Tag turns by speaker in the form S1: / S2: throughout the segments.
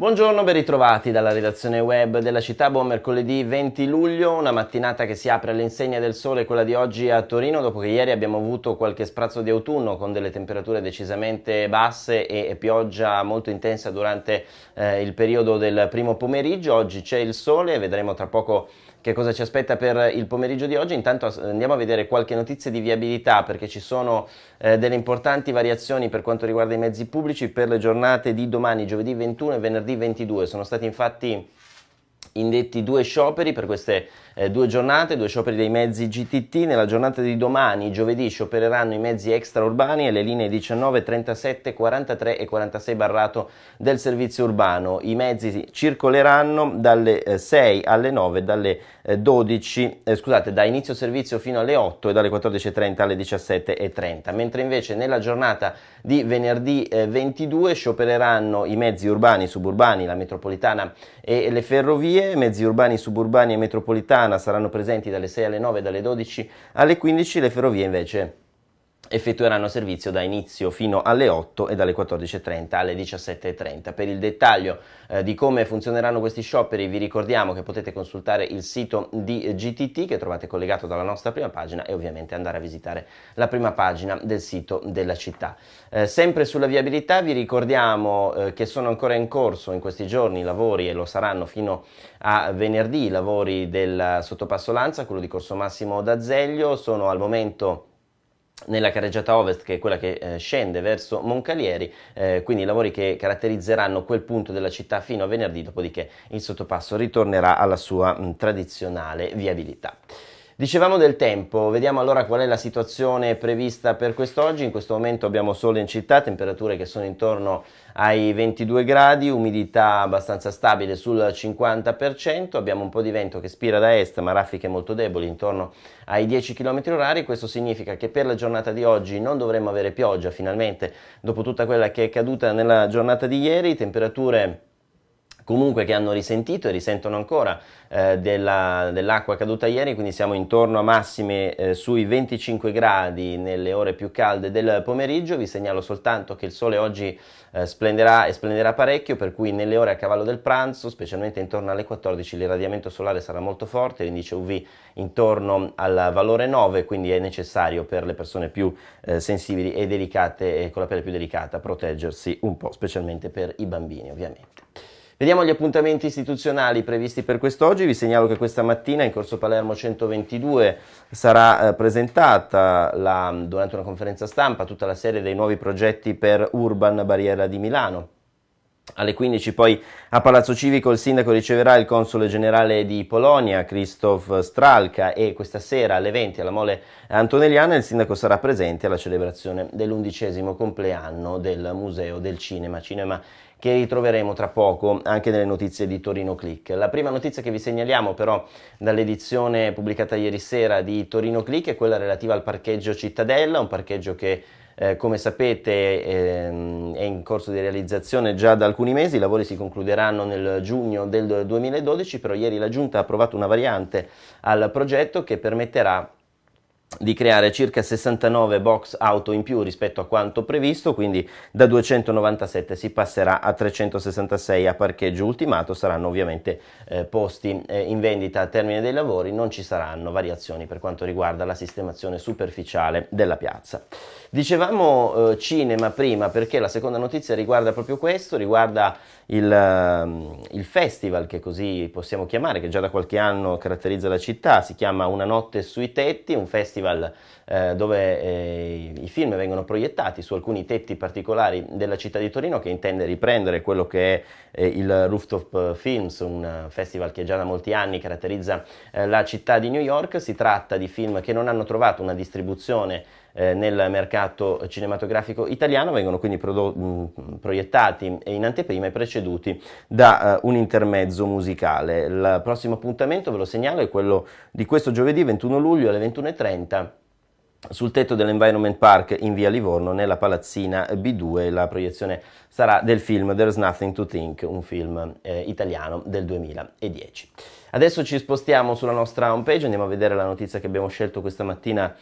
S1: Buongiorno, ben ritrovati dalla redazione web della città. Buon mercoledì 20 luglio, una mattinata che si apre all'insegna del sole, quella di oggi a Torino, dopo che ieri abbiamo avuto qualche sprazzo di autunno con delle temperature decisamente basse e, pioggia molto intensa durante eh, il periodo del primo pomeriggio. Oggi c'è il sole, vedremo tra poco che cosa ci aspetta per il pomeriggio di oggi. Intanto eh, andiamo a vedere qualche notizia di viabilità perché ci sono eh, delle importanti variazioni per quanto riguarda i mezzi pubblici per le giornate di domani, giovedì 21 e venerdì venerdì 22. Sono stati infatti indetti due scioperi per queste eh, due giornate, due scioperi dei mezzi GTT. Nella giornata di domani, giovedì, sciopereranno i mezzi extraurbani e le linee 19, 37, 43 e 46 barrato del servizio urbano. I mezzi circoleranno dalle eh, 6 alle 9, dalle eh, 12, eh, scusate, da inizio servizio fino alle 8 e dalle 14.30 alle 17.30. Mentre invece nella giornata di venerdì 22 eh, sciopereranno i mezzi urbani, suburbani, la metropolitana e le ferrovie, mezzi urbani, suburbani e metropolitana Toscana saranno presenti dalle 6 alle 9 dalle 12 alle 15, le ferrovie invece effettueranno servizio da inizio fino alle 8 e dalle 14.30 alle 17.30. Per il dettaglio eh, di come funzioneranno questi scioperi vi ricordiamo che potete consultare il sito di GTT che trovate collegato dalla nostra prima pagina e ovviamente andare a visitare la prima pagina del sito della città. Eh, sempre sulla viabilità vi ricordiamo eh, che sono ancora in corso in questi giorni i lavori e lo saranno fino a venerdì i lavori del sottopasso Lanza, quello di Corso Massimo d'Azeglio, sono al momento nella carreggiata ovest che è quella che eh, scende verso Moncalieri, eh, quindi lavori che caratterizzeranno quel punto della città fino a venerdì, dopodiché il sottopasso ritornerà alla sua mh, tradizionale viabilità. Dicevamo del tempo, vediamo allora qual è la situazione prevista per quest'oggi. In questo momento abbiamo sole in città, temperature che sono intorno ai 22 gradi, umidità abbastanza stabile sul 50%, abbiamo un po' di vento che spira da est ma raffiche molto deboli intorno ai 10 km h questo significa che per la giornata di oggi non dovremmo avere pioggia finalmente dopo tutta quella che è caduta nella giornata di ieri, temperature comunque che hanno risentito e risentono ancora eh, della, dell'acqua caduta ieri, quindi siamo intorno a massime eh, sui 25 gradi nelle ore più calde del pomeriggio, vi segnalo soltanto che il sole oggi eh, splenderà e splenderà parecchio, per cui nelle ore a cavallo del pranzo, specialmente intorno alle 14, l'irradiamento solare sarà molto forte, l'indice UV intorno al valore 9, quindi è necessario per le persone più eh, sensibili e delicate e eh, con la pelle più delicata proteggersi un po', specialmente per i bambini ovviamente. Vediamo gli appuntamenti istituzionali previsti per quest'oggi. Vi segnalo che questa mattina in Corso Palermo 122 sarà eh, presentata la, durante una conferenza stampa tutta la serie dei nuovi progetti per Urban Barriera di Milano. Alle 15 poi a Palazzo Civico il sindaco riceverà il console generale di Polonia, Krzysztof Stralka, e questa sera alle 20 alla Mole Antonelliana il sindaco sarà presente alla celebrazione dell'undicesimo compleanno del Museo del Cinema, Cinema che ritroveremo tra poco anche nelle notizie di Torino Click. La prima notizia che vi segnaliamo però dall'edizione pubblicata ieri sera di Torino Click è quella relativa al parcheggio Cittadella, un parcheggio che eh, come sapete ehm, è in corso di realizzazione già da alcuni mesi, i lavori si concluderanno nel giugno del 2012, però ieri la Giunta ha approvato una variante al progetto che permetterà di creare circa 69 box auto in più rispetto a quanto previsto, quindi da 297 si passerà a 366 a parcheggio ultimato, saranno ovviamente eh, posti eh, in vendita a termine dei lavori, non ci saranno variazioni per quanto riguarda la sistemazione superficiale della piazza. Dicevamo eh, cinema prima perché la seconda notizia riguarda proprio questo, riguarda il, ehm, il festival che così possiamo chiamare, che già da qualche anno caratterizza la città, si chiama Una notte sui tetti, un festival festival eh, dove eh, i film vengono proiettati su alcuni tetti particolari della città di Torino che intende riprendere quello che è eh, il Rooftop Films, un festival che già da molti anni caratterizza eh, la città di New York. Si tratta di film che non hanno trovato una distribuzione eh, nel mercato cinematografico italiano, vengono quindi prodo- mm, proiettati in anteprima e preceduti da uh, un intermezzo musicale. Il prossimo appuntamento, ve lo segnalo, è quello di questo giovedì 21 luglio alle 21.30 sul tetto dell'Environment Park in via Livorno, nella palazzina B2, la proiezione sarà del film There's Nothing to Think, un film eh, italiano del 2010. Adesso ci spostiamo sulla nostra homepage, andiamo a vedere la notizia che abbiamo scelto questa mattina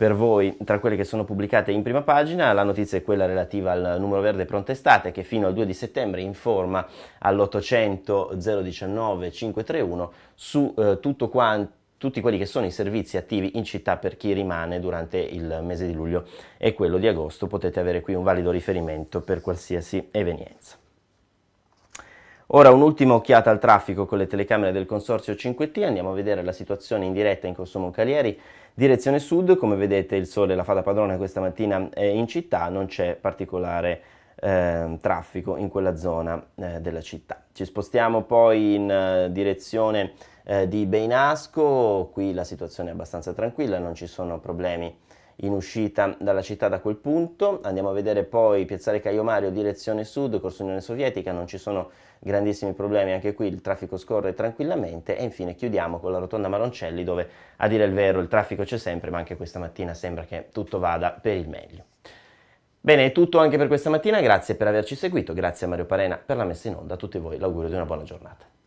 S1: per voi tra quelle che sono pubblicate in prima pagina. La notizia è quella relativa al numero verde pronta estate che fino al 2 di settembre informa all'800 019 531 su eh, tutto quanto tutti quelli che sono i servizi attivi in città per chi rimane durante il mese di luglio e quello di agosto potete avere qui un valido riferimento per qualsiasi evenienza. Ora un'ultima occhiata al traffico con le telecamere del Consorzio 5T, andiamo a vedere la situazione in diretta in Corso Moncalieri, direzione sud, come vedete il sole la fa da padrona questa mattina eh, in città, non c'è particolare eh, traffico in quella zona eh, della città. Ci spostiamo poi in eh, direzione eh, di Beinasco, qui la situazione è abbastanza tranquilla, non ci sono problemi in uscita dalla città da quel punto. Andiamo a vedere poi Piazzale Caio Mario, direzione sud, Corso Unione Sovietica, non ci sono grandissimi problemi anche qui, il traffico scorre tranquillamente e infine chiudiamo con la rotonda Maroncelli dove a dire il vero il traffico c'è sempre ma anche questa mattina sembra che tutto vada per il meglio. Bene, è tutto anche per questa mattina, grazie per averci seguito, grazie a Mario Parena per la messa in onda, a tutti voi l'augurio di una buona giornata.